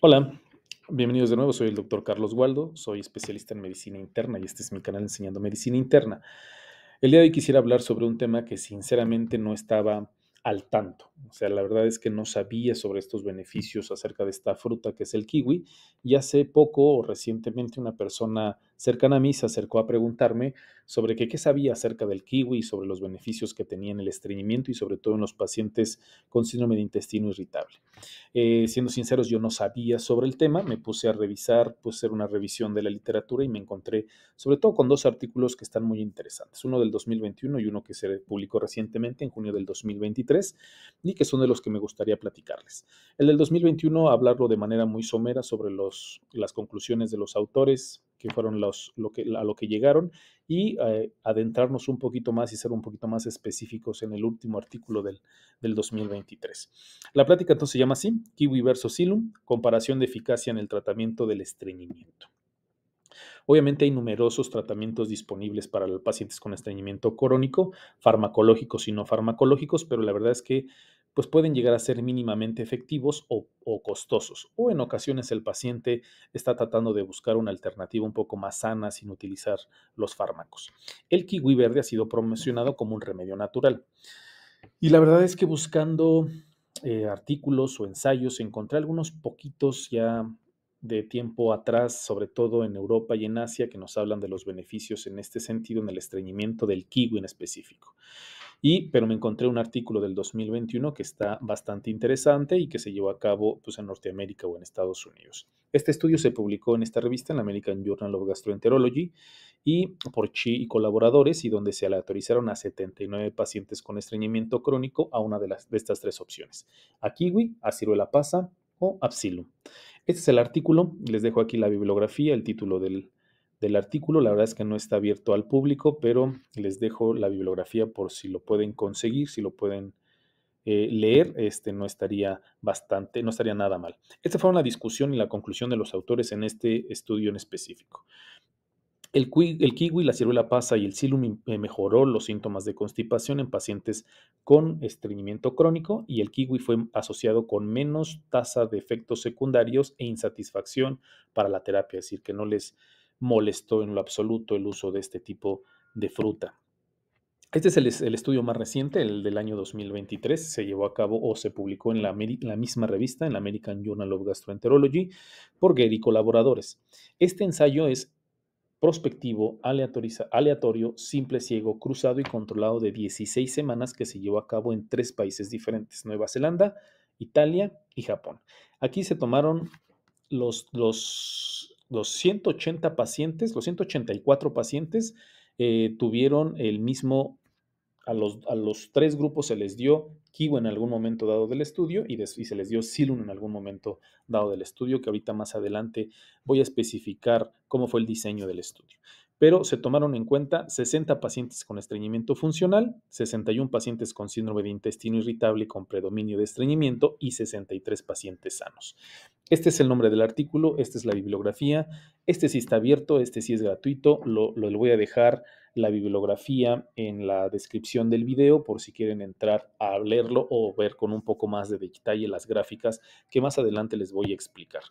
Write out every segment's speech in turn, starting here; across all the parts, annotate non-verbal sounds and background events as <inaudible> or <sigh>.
Hola, bienvenidos de nuevo. Soy el doctor Carlos Waldo, soy especialista en medicina interna y este es mi canal enseñando medicina interna. El día de hoy quisiera hablar sobre un tema que sinceramente no estaba al tanto. O sea, la verdad es que no sabía sobre estos beneficios acerca de esta fruta que es el kiwi. Y hace poco o recientemente una persona cercana a mí se acercó a preguntarme sobre qué sabía acerca del kiwi y sobre los beneficios que tenía en el estreñimiento y sobre todo en los pacientes con síndrome de intestino irritable. Eh, siendo sinceros, yo no sabía sobre el tema, me puse a revisar, puse hacer una revisión de la literatura y me encontré sobre todo con dos artículos que están muy interesantes, uno del 2021 y uno que se publicó recientemente en junio del 2023 y que son de los que me gustaría platicarles. El del 2021, hablarlo de manera muy somera sobre las conclusiones de los autores, que fueron a lo que llegaron, y eh, adentrarnos un poquito más y ser un poquito más específicos en el último artículo del, del 2023. La plática entonces se llama así, Kiwi versus Silum, comparación de eficacia en el tratamiento del estreñimiento. Obviamente hay numerosos tratamientos disponibles para los pacientes con estreñimiento crónico, farmacológicos y no farmacológicos, pero la verdad es que pues pueden llegar a ser mínimamente efectivos o, costosos. O en ocasiones el paciente está tratando de buscar una alternativa un poco más sana sin utilizar los fármacos. El kiwi verde ha sido promocionado como un remedio natural. Y la verdad es que buscando eh, artículos o ensayos encontré algunos poquitos ya de tiempo atrás, sobre todo en Europa y en Asia, que nos hablan de los beneficios en este sentido, en el estreñimiento del kiwi en específico. Y, pero me encontré un artículo del 2021 que está bastante interesante y que se llevó a cabo pues, en Norteamérica o en Estados Unidos. Este estudio se publicó en esta revista, en la American Journal of Gastroenterology, y por Chi y colaboradores, y donde se aleatorizaron a 79 pacientes con estreñimiento crónico a una de, las, de estas tres opciones, a kiwi, a ciruela pasa o Absilum. Este es el artículo, les dejo aquí la bibliografía, el título del, artículo, la verdad es que no está abierto al público, pero les dejo la bibliografía por si lo pueden conseguir, si lo pueden eh, leer, este no estaría bastante, no estaría nada mal. Esta fue una discusión y la conclusión de los autores en este estudio en específico. El, kiwi, la ciruela pasa y el silum eh, mejoró los síntomas de constipación en pacientes con estreñimiento crónico y el kiwi fue asociado con menos tasa de efectos secundarios e insatisfacción para la terapia, es decir, que no les molestó en lo absoluto el uso de este tipo de fruta. Este es el, estudio más reciente, el del año 2023. Se llevó a cabo o se publicó en la, misma revista, en la American Journal of Gastroenterology, por Gary colaboradores. Este ensayo es prospectivo, aleatorio, simple, ciego, cruzado y controlado de 16 semanas que se llevó a cabo en tres países diferentes, Nueva Zelanda, Italia y Japón. Aquí se tomaron los, los, 180 pacientes, los 184 pacientes eh, tuvieron el mismo, a los, a los tres grupos se les dio Kiwa en algún momento dado del estudio y, se les dio Silun en algún momento dado del estudio, que ahorita más adelante voy a especificar cómo fue el diseño del estudio. Pero se tomaron en cuenta 60 pacientes con estreñimiento funcional, 61 pacientes con síndrome de intestino irritable con predominio de estreñimiento y 63 pacientes sanos. Este es el nombre del artículo, esta es la bibliografía, este sí está abierto, este sí es gratuito, lo, voy a dejar la bibliografía en la descripción del video por si quieren entrar a leerlo o ver con un poco más de detalle las gráficas que más adelante les voy a explicar.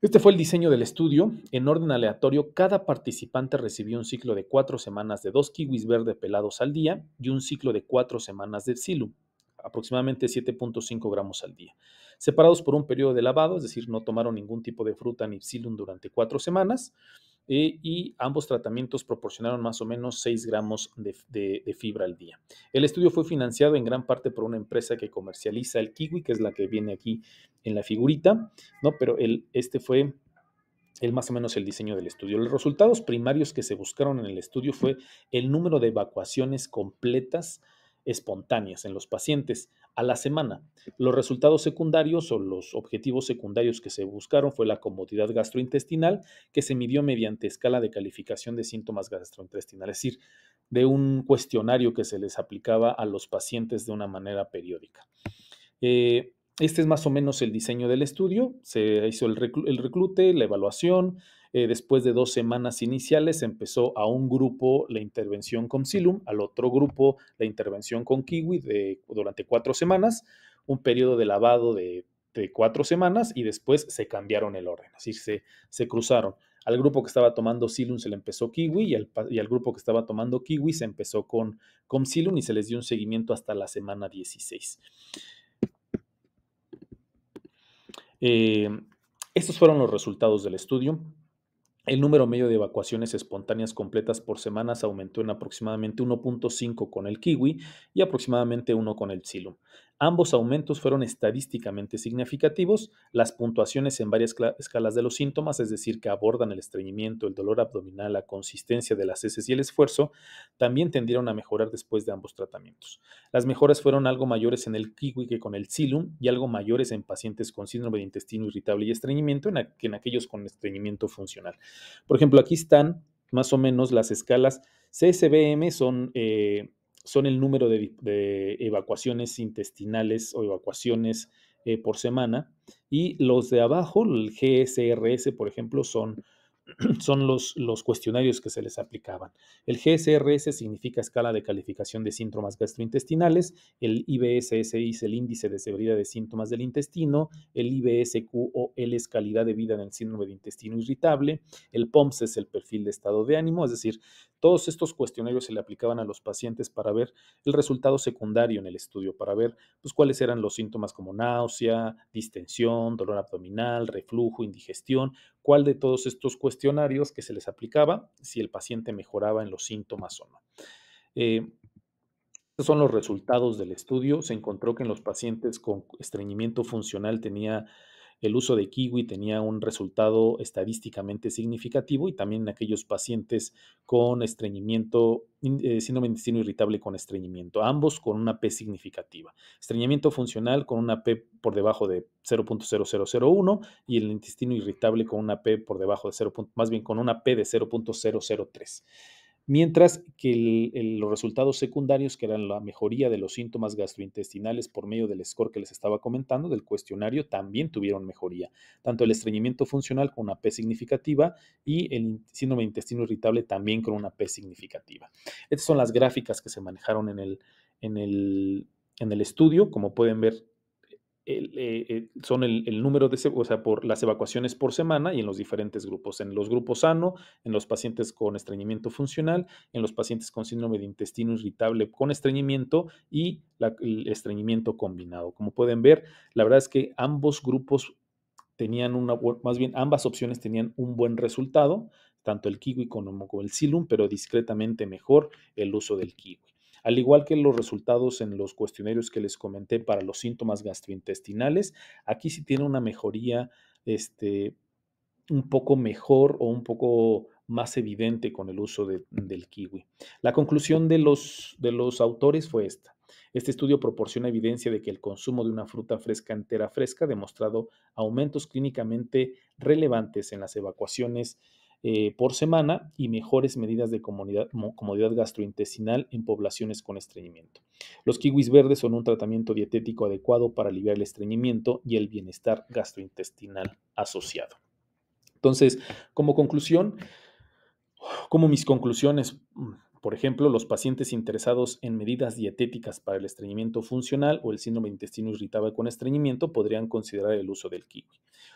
Este fue el diseño del estudio. En orden aleatorio, cada participante recibió un ciclo de cuatro semanas de dos kiwis verde pelados al día y un ciclo de cuatro semanas de silum aproximadamente 7.5 gramos al día, separados por un periodo de lavado, es decir, no tomaron ningún tipo de fruta ni psyllium durante cuatro semanas, eh, y ambos tratamientos proporcionaron más o menos 6 gramos de, fibra al día. El estudio fue financiado en gran parte por una empresa que comercializa el kiwi, que es la que viene aquí en la figurita, ¿no? Pero este fue el más o menos el diseño del estudio. Los resultados primarios que se buscaron en el estudio fue el número de evacuaciones completas espontáneas en los pacientes a la semana. Los resultados secundarios o los objetivos secundarios que se buscaron fue la comodidad gastrointestinal, que se midió mediante escala de calificación de síntomas gastrointestinales, es decir, de un cuestionario que se les aplicaba a los pacientes de una manera periódica. Eh, este es más o menos el diseño del estudio. Se hizo el, reclute, la evaluación, eh, después de dos semanas iniciales empezó a un grupo la intervención con Silum, al otro grupo la intervención con Kiwi durante cuatro semanas, un periodo de lavado de, cuatro semanas y después se cambiaron el orden, así se, se cruzaron. Al grupo que estaba tomando Silum se le empezó Kiwi y al, grupo que estaba tomando Kiwi se empezó con, Silum y se les dio un seguimiento hasta la semana 16. Eh, estos fueron los resultados del estudio. El número medio de evacuaciones espontáneas completas por semanas aumentó en aproximadamente 1.5 con el kiwi y aproximadamente 1 con el silum. Ambos aumentos fueron estadísticamente significativos. Las puntuaciones en varias escalas de los síntomas, es decir, que abordan el estreñimiento, el dolor abdominal, la consistencia de las heces y el esfuerzo, también tendieron a mejorar después de ambos tratamientos. Las mejoras fueron algo mayores en el kiwi que con el Zilum y algo mayores en pacientes con síndrome de intestino irritable y estreñimiento que en aquellos con estreñimiento funcional. Por ejemplo, aquí están más o menos las escalas CSBM, son... Eh, son el número de, evacuaciones intestinales o evacuaciones eh, por semana. Y los de abajo, el GSRS, por ejemplo, son, <clears throat> son los, los cuestionarios que se les aplicaban. El GSRS significa escala de calificación de síntomas gastrointestinales, el IBSSI es el índice de severidad de síntomas del intestino, el IBSQOL es calidad de vida en el síndrome de intestino irritable, el POMS es el perfil de estado de ánimo, es decir, todos estos cuestionarios se le aplicaban a los pacientes para ver el resultado secundario en el estudio, para ver pues, cuáles eran los síntomas como náusea, distensión, dolor abdominal, reflujo, indigestión, cuál de todos estos cuestionarios que se les aplicaba, si el paciente mejoraba en los síntomas o no. Eh, estos son los resultados del estudio. Se encontró que en los pacientes con estreñimiento funcional tenía el uso de kiwi tenía un resultado estadísticamente significativo y también en aquellos pacientes con estreñimiento, eh, síndrome intestino irritable con estreñimiento, ambos con una P significativa. Estreñimiento funcional con una P por debajo de 0.0001 y el intestino irritable con una P por debajo de 0. más bien con una P de 0.003 mientras que los resultados secundarios, que eran la mejoría de los síntomas gastrointestinales por medio del score que les estaba comentando, del cuestionario, también tuvieron mejoría. Tanto el estreñimiento funcional con una P significativa y el síndrome de intestino irritable también con una P significativa. Estas son las gráficas que se manejaron en el, en el, en el estudio. Como pueden ver, eh, eh, son el, número de, sea, por las evacuaciones por semana y en los diferentes grupos, en los grupos sano, en los pacientes con estreñimiento funcional, en los pacientes con síndrome de intestino irritable con estreñimiento y el estreñimiento combinado. Como pueden ver, la verdad es que ambos grupos tenían una, más bien ambas opciones tenían un buen resultado, tanto el kiwi como el silum, pero discretamente mejor el uso del kiwi. Al igual que los resultados en los cuestionarios que les comenté para los síntomas gastrointestinales, aquí sí tiene una mejoría este, un poco mejor o un poco más evidente con el uso del kiwi. La conclusión de los, de los autores fue esta. Este estudio proporciona evidencia de que el consumo de una fruta fresca entera fresca ha demostrado aumentos clínicamente relevantes en las evacuaciones eh, por semana y mejores medidas de comodidad gastrointestinal en poblaciones con estreñimiento. Los kiwis verdes son un tratamiento dietético adecuado para aliviar el estreñimiento y el bienestar gastrointestinal asociado. Entonces, como conclusión, como mis conclusiones mm, por ejemplo, los pacientes interesados en medidas dietéticas para el estreñimiento funcional o el síndrome de intestino irritable con estreñimiento podrían considerar el uso del kiwi.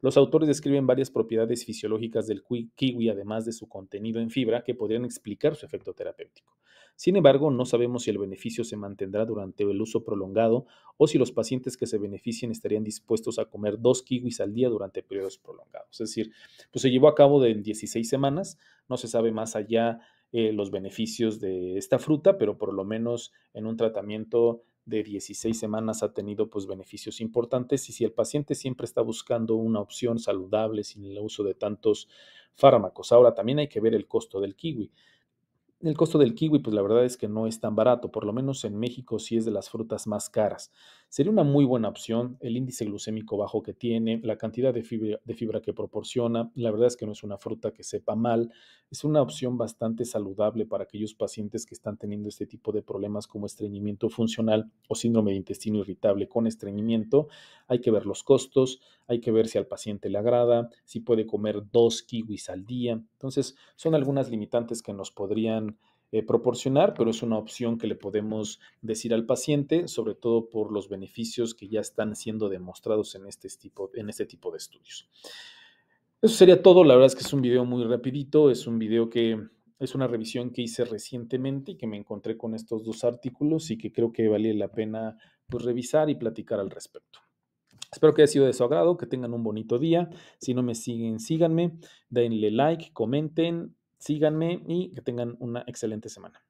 Los autores describen varias propiedades fisiológicas del kiwi, además de su contenido en fibra, que podrían explicar su efecto terapéutico. Sin embargo, no sabemos si el beneficio se mantendrá durante el uso prolongado o si los pacientes que se beneficien estarían dispuestos a comer dos kiwis al día durante periodos prolongados. Es decir, pues se llevó a cabo en 16 semanas, no se sabe más allá eh, los beneficios de esta fruta, pero por lo menos en un tratamiento de 16 semanas ha tenido pues beneficios importantes y si el paciente siempre está buscando una opción saludable sin el uso de tantos fármacos. Ahora también hay que ver el costo del kiwi. El costo del kiwi pues la verdad es que no es tan barato, por lo menos en México sí es de las frutas más caras. Sería una muy buena opción, el índice glucémico bajo que tiene, la cantidad de fibra, que proporciona, la verdad es que no es una fruta que sepa mal, es una opción bastante saludable para aquellos pacientes que están teniendo este tipo de problemas como estreñimiento funcional o síndrome de intestino irritable con estreñimiento. Hay que ver los costos, hay que ver si al paciente le agrada, si puede comer dos kiwis al día. Entonces, son algunas limitantes que nos podrían eh, proporcionar, pero es una opción que le podemos decir al paciente, sobre todo por los beneficios que ya están siendo demostrados en este tipo, en este tipo de estudios. Eso sería todo, la verdad es que es un video muy rapidito, es un video que es una revisión que hice recientemente y que me encontré con estos dos artículos y que creo que vale la pena pues, revisar y platicar al respecto. Espero que haya sido de su agrado, que tengan un bonito día. Si no me siguen, síganme, denle like, comenten Síganme y que tengan una excelente semana.